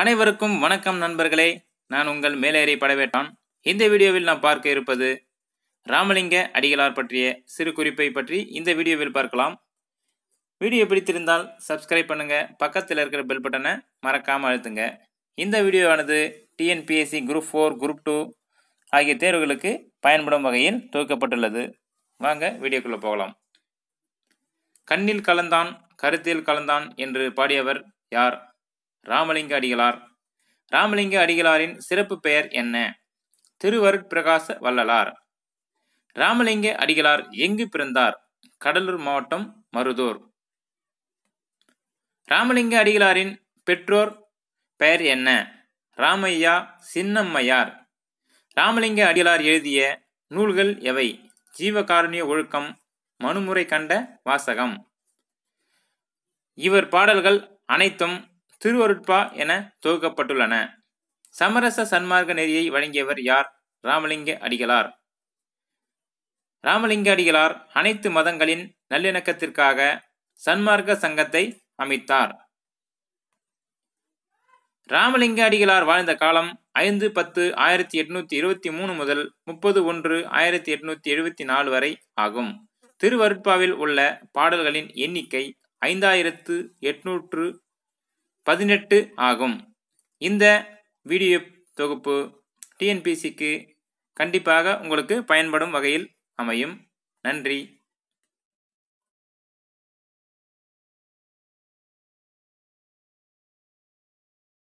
அனைவருக்கும் வணக்கம் நண்பர்களே நான் உங்கள் மேலேறி படவேட்டான் இந்த வீடியோவில் நான் பார்க்க இருப்பது ராமலிங்க அடிகளார் பற்றிய சிறு குறிப்பை பற்றி இந்த வீடியோவில் பார்க்கலாம் வீடியோ பிடித்திருந்தால் சப்ஸ்கிரைப் பண்ணுங்கள் பக்கத்தில் இருக்கிற பெல் பட்டனை மறக்காமல் அழுத்துங்க இந்த வீடியோவானது TNPSC group four group two ஆகிய தேர்வுகளுக்கு பயன்படும் வகையில் துவக்கப்பட்டுள்ளது வாங்க வீடியோக்குள்ளே போகலாம் கண்ணில் கலந்தான் கருத்தில் கலந்தான் என்று பாடியவர் யார் ராமலிங்க அடிகளார் ராமலிங்க அடிகளாரின் சிறப்பு பெயர் என்ன திருவருட்பிரகாச வள்ளலார் ராமலிங்க அடிகளார் எங்கு பிறந்தார் கடலூர் மாவட்டம் மருதூர் ராமலிங்க அடிகளாரின் பெற்றோர் பெயர் என்ன ராமையா சின்னம்மையார் ராமலிங்க அடிகளார் எழுதிய நூல்கள் எவை ஜீவகாரணிய ஒழுக்கம் மனுமுறை கண்ட வாசகம் இவர் பாடல்கள் அனைத்தும் திருவருட்பா என தொகுக்கப்பட்டுள்ளன சமரச சன்மார்க்க நெறியை வழங்கியவர் யார் ராமலிங்க அடிகளார் ராமலிங்க அடிகளார் அனைத்து மதங்களின் நல்லிணக்கத்திற்காக சன்மார்க்க சங்கத்தை அமைத்தார் ராமலிங்க அடிகளார் வாழ்ந்த காலம் ஐந்து பத்து ஆயிரத்தி எட்நூத்தி இருபத்தி மூணு முதல் முப்பது ஒன்று ஆயிரத்தி எட்நூத்தி எழுபத்தி நாலு வரை ஆகும் திருவருட்பாவில் உள்ள பாடல்களின் எண்ணிக்கை ஐந்தாயிரத்து எட்நூற்று பதினெட்டு ஆகும் இந்த வீடியோ தொகுப்பு டிஎன்பிசிக்கு கண்டிப்பாக உங்களுக்கு பயன்படும் வகையில் அமையும் நன்றி